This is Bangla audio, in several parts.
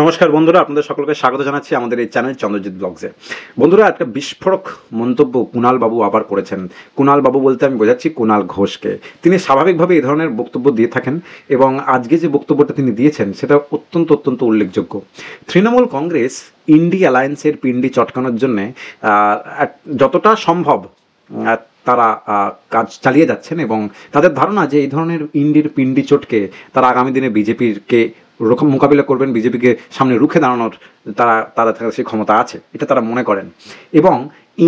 নমস্কার বন্ধুরা আপনাদের সকলকে স্বাগত জানাচ্ছি আমাদের এই চ্যানেল চন্দ্রজিৎ ব্লগসে বন্ধুরা একটা বিস্ফোরক মন্তব্য কুণালবাবু আবার করেছেন কুণালবাবু বলতে আমি বোঝাচ্ছি কুণাল ঘোষকে তিনি স্বাভাবিকভাবে এই ধরনের বক্তব্য দিয়ে থাকেন এবং আজকে যে বক্তব্যটা তিনি দিয়েছেন সেটা অত্যন্ত অত্যন্ত উল্লেখযোগ্য তৃণমূল কংগ্রেস ইন্ডি অ্যালায়েন্সের পিন্ডি চটকানোর জন্যে যতটা সম্ভব তারা কাজ চালিয়ে যাচ্ছেন এবং তাদের ধারণা যে এই ধরনের ইন্ডির পিন্ডি চটকে তারা আগামী দিনে বিজেপিরকে মোকাবিলা করবেন বিজেপিকে সামনে রুখে দাঁড়ানোর তারা তারা সে ক্ষমতা আছে এটা তারা মনে করেন এবং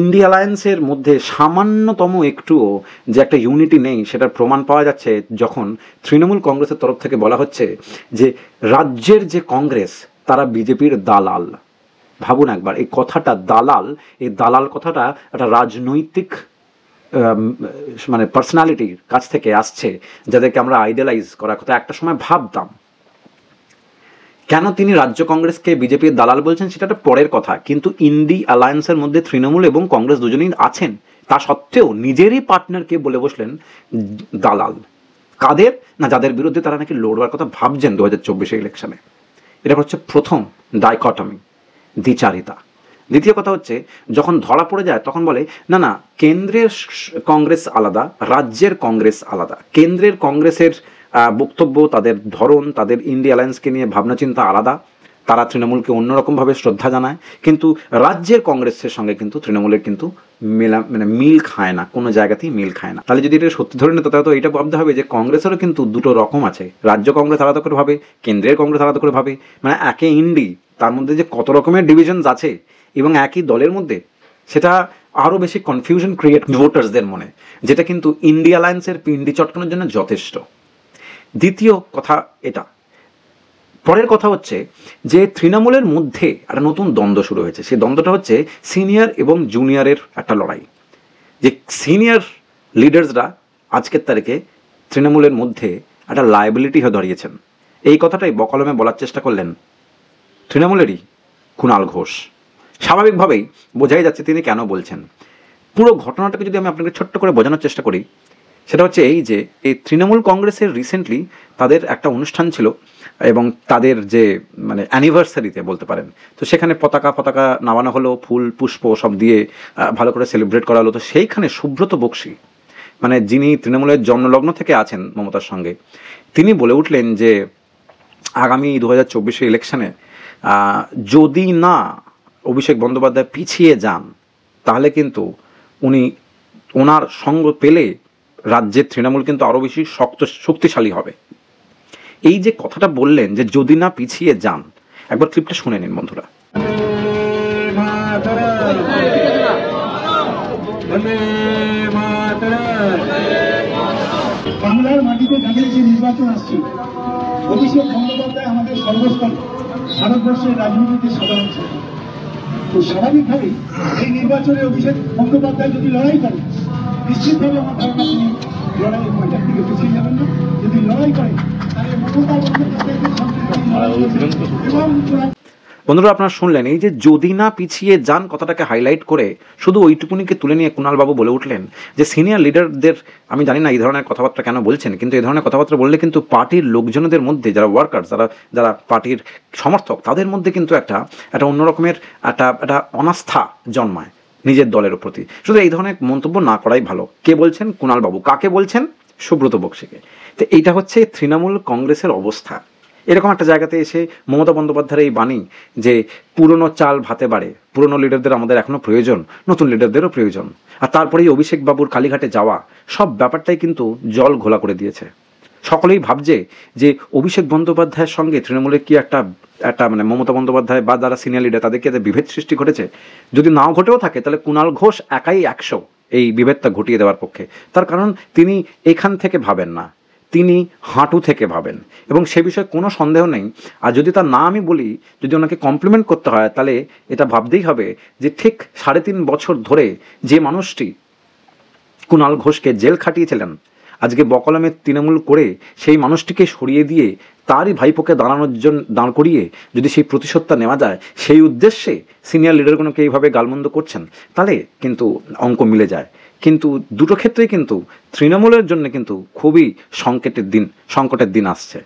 ইন্ডিয়া অ্যালায়েন্সের মধ্যে সামান্যতম একটুও যে একটা ইউনিটি নেই সেটার প্রমাণ পাওয়া যাচ্ছে যখন তৃণমূল কংগ্রেসের তরফ থেকে বলা হচ্ছে যে রাজ্যের যে কংগ্রেস তারা বিজেপির দালাল ভাবুন একবার এই কথাটা দালাল এই দালাল কথাটা একটা রাজনৈতিক মানে পার্সোনালিটির কাছ থেকে আসছে যাদেরকে আমরা আইডিয়ালাইজ করার কথা একটা সময় ভাবতাম কেন তিনি রাজ্য কংগ্রেসকে বিজেপির দালাল বলছেন সেটা একটা পরের কথা কিন্তু ইন্ডি অ্যালায়েন্সের মধ্যে তৃণমূল এবং কংগ্রেস দুজনেই আছেন তা সত্ত্বেও নিজেরই পার্টনারকে বলে বসলেন দালাল কাদের না যাদের বিরুদ্ধে তারা নাকি লড়বার কথা ভাবছেন দু হাজার চব্বিশে ইলেকশনে এটা হচ্ছে প্রথম ডাইকটমি দ্বিচারিতা দ্বিতীয় কথা হচ্ছে যখন ধরা পড়ে যায় তখন বলে না না কেন্দ্রের কংগ্রেস আলাদা রাজ্যের কংগ্রেস আলাদা কেন্দ্রের কংগ্রেসের বক্তব্য তাদের ধরন তাদের ইন্ডিয়া অ্যালায়েন্সকে নিয়ে ভাবনাচিন্তা আলাদা তারা তৃণমূলকে অন্যরকমভাবে শ্রদ্ধা জানায় কিন্তু রাজ্যের কংগ্রেসের সঙ্গে কিন্তু তৃণমূলের কিন্তু মেলা মানে মিল খায় না কোনো জায়গাতেই মিল খায় না তাহলে যদি এটা সত্যি ধরে নিতে তাহলে তো এটা ভাবতে হবে যে কংগ্রেসেরও কিন্তু দুটো রকম আছে রাজ্য কংগ্রেস আলাদা করে ভাবে কেন্দ্রের কংগ্রেস আলাদা করে ভাবে মানে একে ইন্ডি তার মধ্যে যে কত রকমের ডিভিশনস আছে এবং একই দলের মধ্যে সেটা আরও বেশি কনফিউশন ক্রিয়েট ভোটার্সদের মনে যেটা কিন্তু ইন্ডিয়া অ্যালায়েন্সের পিন্ডি চটকানোর জন্য যথেষ্ট দ্বিতীয় কথা এটা পরের কথা হচ্ছে যে তৃণমূলের মধ্যে একটা নতুন দ্বন্দ্ব শুরু হয়েছে সেই দ্বন্দ্বটা হচ্ছে সিনিয়র এবং জুনিয়রের একটা লড়াই যে সিনিয়র লিডার্সরা আজকের তারিখে তৃণমূলের মধ্যে একটা লাইবিলিটি হয়ে দাঁড়িয়েছেন এই কথাটাই বকলমে বলার চেষ্টা করলেন তৃণমূলেরই কুণাল ঘোষ স্বাভাবিকভাবেই বোঝাই যাচ্ছে তিনি কেন বলছেন পুরো ঘটনাটাকে যদি আমি আপনাকে ছোট্ট করে বোঝানোর চেষ্টা করি সেটা হচ্ছে এই যে এই তৃণমূল কংগ্রেসের রিসেন্টলি তাদের একটা অনুষ্ঠান ছিল এবং তাদের যে মানে অ্যানিভার্সারিতে বলতে পারেন তো সেখানে পতাকা পতাকা নামানো হলো ফুল পুষ্প সব দিয়ে ভালো করে সেলিব্রেট করা হলো তো সেইখানে সুব্রত বক্সি মানে যিনি তৃণমূলের জন্মলগ্ন থেকে আছেন মমতার সঙ্গে তিনি বলে উঠলেন যে আগামী দু হাজার চব্বিশে ইলেকশানে যদি না অভিষেক বন্দ্যোপাধ্যায় পিছিয়ে যান তাহলে কিন্তু উনি ওনার সঙ্গ পেলে রাজ্যের তৃণমূল কিন্তু আরও বেশি শক্ত শক্তিশালী হবে এই যে কথাটা বললেন যে যদি না পিছিয়ে যান একবার ক্লিপটা শুনে নিন বন্ধুরা বাংলার মাটিতে দাঁড়িয়ে যে নির্বাচন আসছে অভিষেক আমাদের ভারতবর্ষের রাজনীতিতে সাধারণ ছিল তো স্বাভাবিকভাবেই এই নির্বাচনে অভিষেক বন্দ্যোপাধ্যায় যদি লড়াই করে নিশ্চিতভাবে আমার ধারণা বন্ধুরা আপনারা শুনলেন এই যে যদি না পিছিয়ে যান কথাটাকে হাইলাইট করে শুধু ওইটুকুনিকে তুলে নিয়ে কুণালবাবু বলে উঠলেন যে সিনিয়র লিডারদের আমি জানি না এই ধরনের কথাবার্তা কেন বলছেন কিন্তু এই ধরনের কথাবার্তা বললে কিন্তু পার্টির লোকজনদের মধ্যে যারা ওয়ার্কার যারা যারা পার্টির সমর্থক তাদের মধ্যে কিন্তু একটা একটা অন্যরকমের একটা একটা অনাস্থা জন্মায় নিজের দলের প্রতি শুধু এই ধরনের মন্তব্য না করাই ভালো কে বলছেন কুণালবাবু কাকে বলছেন সুব্রত বক্সিকে তো এইটা হচ্ছে তৃণমূল কংগ্রেসের অবস্থা এরকম একটা জায়গাতে এসে মমতা বন্দ্যোপাধ্যায়ের এই বাণী যে পুরনো চাল ভাতে বাড়ে পুরনো লিডারদের আমাদের এখনও প্রয়োজন নতুন লিডারদেরও প্রয়োজন আর তারপরেই অভিষেক বাবুর কালীঘাটে যাওয়া সব ব্যাপারটাই কিন্তু জল ঘোলা করে দিয়েছে সকলেই ভাবছে যে অভিষেক বন্দ্যোপাধ্যায়ের সঙ্গে তৃণমূলের কি একটা একটা মানে মমতা বন্দ্যোপাধ্যায় বা যারা সিনিয়র লিডার তাদেরকে একটা বিভেদ সৃষ্টি ঘটেছে যদি নাও ঘটেও থাকে তাহলে কুণাল ঘোষ একাই একশো এই বিভেদটা ঘটিয়ে দেওয়ার পক্ষে তার কারণ তিনি এখান থেকে ভাবেন না তিনি হাঁটু থেকে ভাবেন এবং সে বিষয়ে কোনো সন্দেহ নেই আর যদি তার না আমি বলি যদি ওনাকে কমপ্লিমেন্ট করতে হয় তাহলে এটা ভাবতেই হবে যে ঠিক সাড়ে তিন বছর ধরে যে মানুষটি কুণাল ঘোষকে জেল খাটিয়েছিলেন আজকে বকলমের তৃণমূল করে সেই মানুষটিকে সরিয়ে দিয়ে তারই ভাইপোকে দাঁড়ানোর জন্য দাঁড় করিয়ে যদি সেই প্রতিশোধটা নেওয়া যায় সেই উদ্দেশ্যে সিনিয়র লিডারগুলোকে এইভাবে গালমন্দ করছেন তাহলে কিন্তু অঙ্ক মিলে যায় কিন্তু দুটো ক্ষেত্রেই কিন্তু তৃণমূলের জন্য কিন্তু খুবই সংকেটের দিন সংকটের দিন আসছে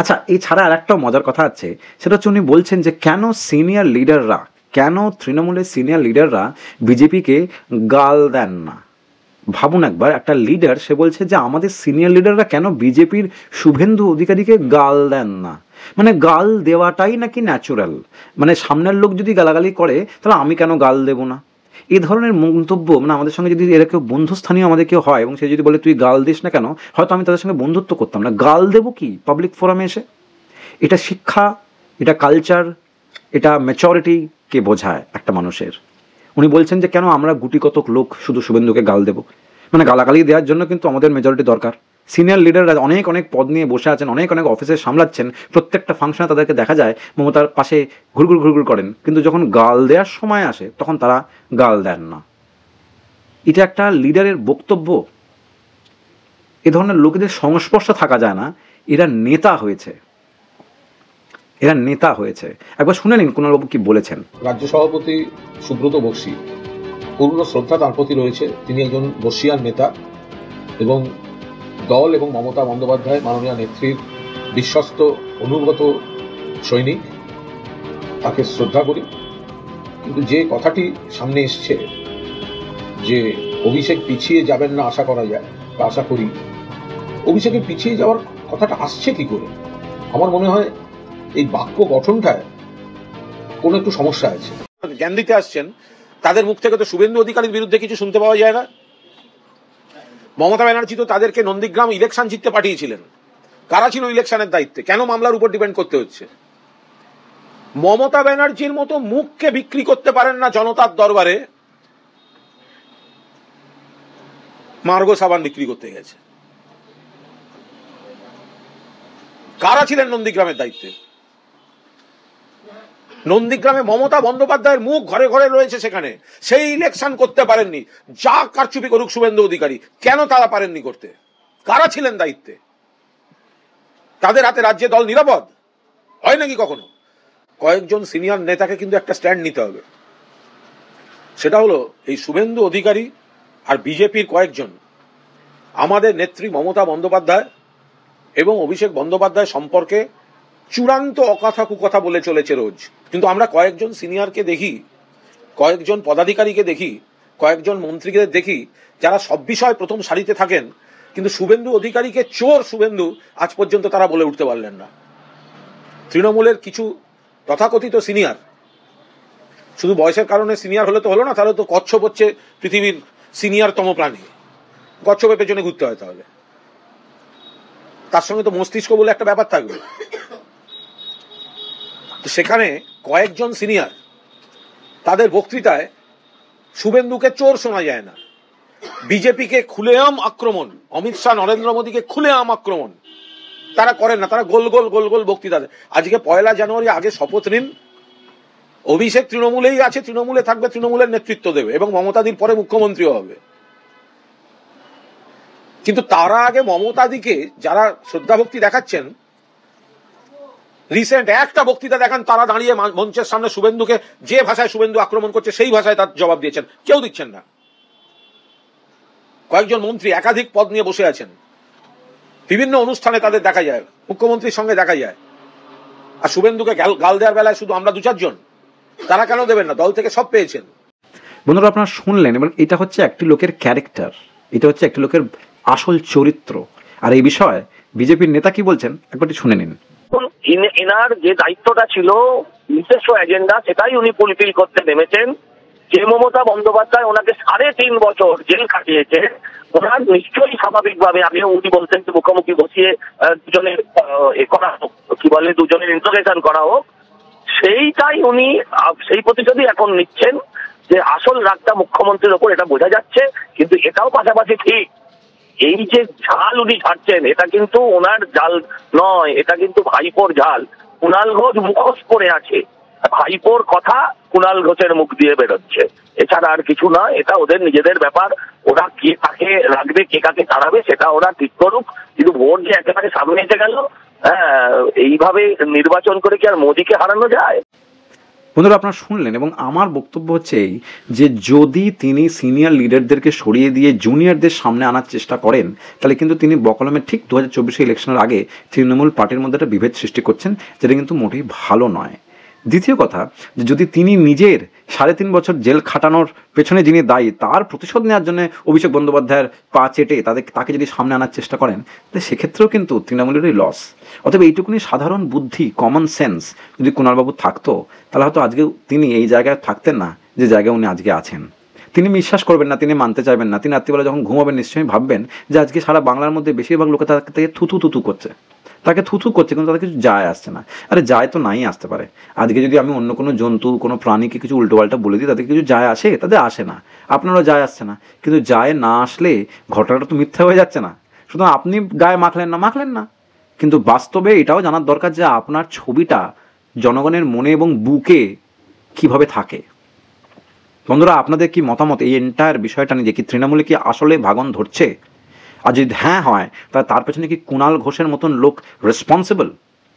আচ্ছা এছাড়া আর একটাও মজার কথা আছে সেটা হচ্ছে উনি বলছেন যে কেন সিনিয়র লিডাররা কেন তৃণমূলের সিনিয়র লিডাররা বিজেপিকে গাল দেন না ভাবুন একবার একটা লিডার সে বলছে যে আমাদের সিনিয়র লিডাররা কেন বিজেপির শুভেন্দু অধিকারীকে গাল দেন না মানে গাল দেওয়াটাই নাকি ন্যাচুরাল মানে সামনের লোক যদি গালাগালি করে তাহলে আমি কেন গাল দেবো না এ ধরনের মন্তব্য মানে আমাদের সঙ্গে যদি এরা কেউ বন্ধুস্থানীয় আমাদের কেউ হয় এবং সে যদি বলে তুই গাল দিস না কেন হয়তো আমি তাদের সঙ্গে বন্ধুত্ব করতাম না গাল দেবো কি পাবলিক ফোরামে এসে এটা শিক্ষা এটা কালচার এটা ম্যাচরিটিকে বোঝায় একটা মানুষের উনি বলছেন যে কেন আমরা গুটিকতক লোক শুধু শুভেন্দুকে গাল দেব মানে গালাগালি দেওয়ার জন্য কিন্তু আমাদের মেজরিটি দরকার সিনিয়র লিডাররা অনেক অনেক পদ নিয়ে বসে আছেন অনেক অনেক অফিসে সামলাচ্ছেন প্রত্যেকটা ফাংশনে তাদেরকে দেখা যায় মমতার পাশে ঘুরঘুর ঘুরঘুর করেন কিন্তু যখন গাল দেওয়ার সময় আসে তখন তারা গাল দেন না এটা একটা লিডারের বক্তব্য এ ধরনের লোকেদের সংস্পর্শে থাকা যায় না এরা নেতা হয়েছে এরা নেতা হয়েছে একবার শুনে নিন কুণালবাবু কি বলেছেন রাজ্য সভাপতি সুব্রত বক্সি পূর্ণ শ্রদ্ধা তার প্রতি রয়েছে তিনি একজন বর্ষিয়ান নেতা এবং দল এবং মমতা বন্দ্যোপাধ্যায় মাননীয় নেত্রীর বিশ্বস্ত অনুগত সৈনিক তাকে শ্রদ্ধা করি কিন্তু যে কথাটি সামনে এসছে যে অভিষেক পিছিয়ে যাবেন না আশা করা যায় বা আশা করি অভিষেকে পিছিয়ে যাওয়ার কথাটা আসছে কি করে আমার মনে হয় এই বাক্য গঠনটায় কোনো একটু সমস্যা আছে জ্ঞান দিতে আসছেন তাদের মুখ থেকে তো শুভেন্দু অধিকারীর বিরুদ্ধে কিছু শুনতে পাওয়া যায় না মমতা ব্যানার্জি তো তাদেরকে নন্দীগ্রাম ইলেকশন জিততে পাঠিয়েছিলেন কারা ছিল ইলেকশনের দায়িত্বে কেন মামলার উপর ডিপেন্ড করতে হচ্ছে মমতা ব্যানার্জির মতো মুখকে বিক্রি করতে পারেন না জনতার দরবারে মার্গ সাবান বিক্রি করতে গেছে কারা ছিলেন নন্দীগ্রামের দায়িত্বে নন্দীগ্রামে মমতা বন্দ্যোপাধ্যায়ের মুখ ঘরে ঘরে রয়েছে সেখানে সেই ইলেকশন করতে পারেননি যা কারচুপি করুক শুভেন্দু অধিকারী কেন তারা পারেননি করতে কারা ছিলেন দায়িত্বে তাদের হাতে রাজ্যে দল নিরাপদ হয় নাকি কখনো কয়েকজন সিনিয়র নেতাকে কিন্তু একটা স্ট্যান্ড নিতে হবে সেটা হলো এই শুভেন্দু অধিকারী আর বিজেপির কয়েকজন আমাদের নেত্রী মমতা বন্দ্যোপাধ্যায় এবং অভিষেক বন্দ্যোপাধ্যায় সম্পর্কে চূড়ান্ত অকথা কুকথা বলে চলেছে রোজ কিন্তু আমরা কয়েকজন সিনিয়রকে দেখি কয়েকজন পদাধিকারীকে দেখি কয়েকজন মন্ত্রীকে দেখি যারা সব বিষয় প্রথম সারিতে থাকেন কিন্তু শুভেন্দু অধিকারীকে চোর শুভেন্দু আজ পর্যন্ত তারা বলে উঠতে পারলেন না তৃণমূলের কিছু তথাকথিত সিনিয়র শুধু বয়সের কারণে সিনিয়র হলে তো হলো না তাহলে তো কচ্ছপ হচ্ছে পৃথিবীর সিনিয়রতম প্রাণী কচ্ছপের পেছনে ঘুরতে হয় তাহলে তার সঙ্গে তো মস্তিষ্ক বলে একটা ব্যাপার থাকবে তো সেখানে কয়েকজন সিনিয়র তাদের বক্তৃতায় শুভেন্দুকে চোর শোনা যায় না বিজেপিকে খুলেআম আক্রমণ অমিত শাহ নরেন্দ্র মোদীকে খুলেআম আক্রমণ তারা করেন না তারা গোল গোল গোল গোল বক্তৃতা আজকে পয়লা জানুয়ারি আগে শপথ নিন অভিষেক তৃণমূলেই আছে তৃণমূলে থাকবে তৃণমূলের নেতৃত্ব দেবে এবং মমতাদির পরে মুখ্যমন্ত্রী হবে কিন্তু তারা আগে মমতাদিকে যারা শ্রদ্ধাভক্তি দেখাচ্ছেন রিসেন্ট একটা বক্তৃতা দেখান তারা দাঁড়িয়ে মঞ্চের সামনে শুভেন্দুকে যে ভাষায় শুভেন্দু আক্রমণ করছে সেই ভাষায় তার জবাব দিয়েছেন কেউ দিচ্ছেন না কয়েকজন মন্ত্রী একাধিক পদ নিয়ে বসে আছেন বিভিন্ন অনুষ্ঠানে তাদের দেখা যায় মুখ্যমন্ত্রীর সঙ্গে দেখা যায় আর শুভেন্দুকে গাল দেওয়ার বেলায় শুধু আমরা দু চারজন তারা কেন দেবেন না দল থেকে সব পেয়েছেন বন্ধুরা আপনারা শুনলেন এবং এটা হচ্ছে একটি লোকের ক্যারেক্টার এটা হচ্ছে একটি লোকের আসল চরিত্র আর এই বিষয়ে বিজেপির নেতা কি বলছেন একবারটি শুনে নিন এনার যে দায়িত্বটা ছিল নিজস্ব এজেন্ডা সেটাই উনি ফুলফিল করতে নেমেছেন যে মমতা বন্দ্যোপাধ্যায় ওনাকে সাড়ে তিন বছর জেল কাটিয়েছে ওনার নিশ্চয়ই স্বাভাবিকভাবে আমি উনি বলতেন যে মুখোমুখি বসিয়ে দুজনের এ করা হোক কি বলে দুজনের ইন্টারেশন করা হোক সেইটাই উনি সেই প্রতিশোধই এখন নিচ্ছেন যে আসল রাগটা মুখ্যমন্ত্রীর ওপর এটা বোঝা যাচ্ছে কিন্তু এটাও পাশাপাশি ঠিক এই যে ঝাল উনি ছাড়ছেন এটা কিন্তু ওনার জাল নয় এটা কিন্তু ভাইপোর ঝাল কুণাল ঘোষ মুখোশ করে আছে ভাইপোর কথা কুণাল ঘোষের মুখ দিয়ে বেরোচ্ছে এছাড়া আর কিছু না এটা ওদের নিজেদের ব্যাপার ওরা কে কাকে রাখবে কে কাকে দাঁড়াবে সেটা ওরা ঠিক করুক কিন্তু ভোট যে একেবারে সামনে এসে গেল হ্যাঁ এইভাবে নির্বাচন করে কি আর মোদিকে হারানো যায় বন্ধুরা আপনারা শুনলেন এবং আমার বক্তব্য হচ্ছে এই যে যদি তিনি সিনিয়র লিডারদেরকে সরিয়ে দিয়ে জুনিয়রদের সামনে আনার চেষ্টা করেন তাহলে কিন্তু তিনি বকলমে ঠিক দু হাজার চব্বিশে ইলেকশনের আগে তৃণমূল পার্টির মধ্যে একটা বিভেদ সৃষ্টি করছেন যেটা কিন্তু মোটেই ভালো নয় দ্বিতীয় কথা যে যদি তিনি নিজের সাড়ে তিন বছর জেল খাটানোর পেছনে যিনি দায়ী তার প্রতিশোধ নেওয়ার জন্য অভিষেক বন্দ্যোপাধ্যায়ের পা চেটে তাদের তাকে যদি সামনে আনার চেষ্টা করেন তাহলে সেক্ষেত্রেও কিন্তু তৃণমূলেরই লস অতএব এইটুকুনি সাধারণ বুদ্ধি কমন সেন্স যদি কুণালবাবু থাকতো তাহলে হয়তো আজকে তিনি এই জায়গায় থাকতেন না যে জায়গায় উনি আজকে আছেন তিনি বিশ্বাস করবেন না তিনি মানতে চাইবেন না তিনি রাত্রিবেলা যখন ঘুমাবেন নিশ্চয়ই ভাববেন যে আজকে সারা বাংলার মধ্যে বেশিরভাগ লোকে তাকে থুথু থুথু করছে তাকে থুথু করছে কিন্তু তাদের কিছু যায় আসছে না আরে যায় তো নাই আসতে পারে আজকে যদি আমি অন্য কোনো জন্তু কোনো প্রাণীকে কিছু উল্টোপাল্টা বলে দিই তাদের কিছু যায় আসে তাদের আসে না আপনারও যায় আসছে না কিন্তু যায় না আসলে ঘটনাটা তো মিথ্যা হয়ে যাচ্ছে না শুধু আপনি গায়ে মাখলেন না মাখলেন না কিন্তু বাস্তবে এটাও জানার দরকার যে আপনার ছবিটা জনগণের মনে এবং বুকে কিভাবে থাকে বন্ধুরা আপনাদের কি মতামত এই এন্টায়ার বিষয়টা নিয়ে কি তৃণমূলে কি আসলে ভাগন ধরছে আর যদি হ্যাঁ হয় তাহলে তার পেছনে কি কুণাল ঘোষের মতন লোক রেসপন্সিবল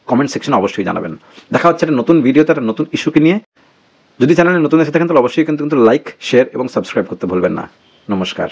কমেন্ট সেকশনে অবশ্যই জানাবেন দেখা হচ্ছে একটা নতুন ভিডিওতে একটা নতুন ইস্যুকে নিয়ে যদি চ্যানেলে নতুন এসে থাকেন তাহলে অবশ্যই কিন্তু কিন্তু লাইক শেয়ার এবং সাবস্ক্রাইব করতে ভুলবেন না নমস্কার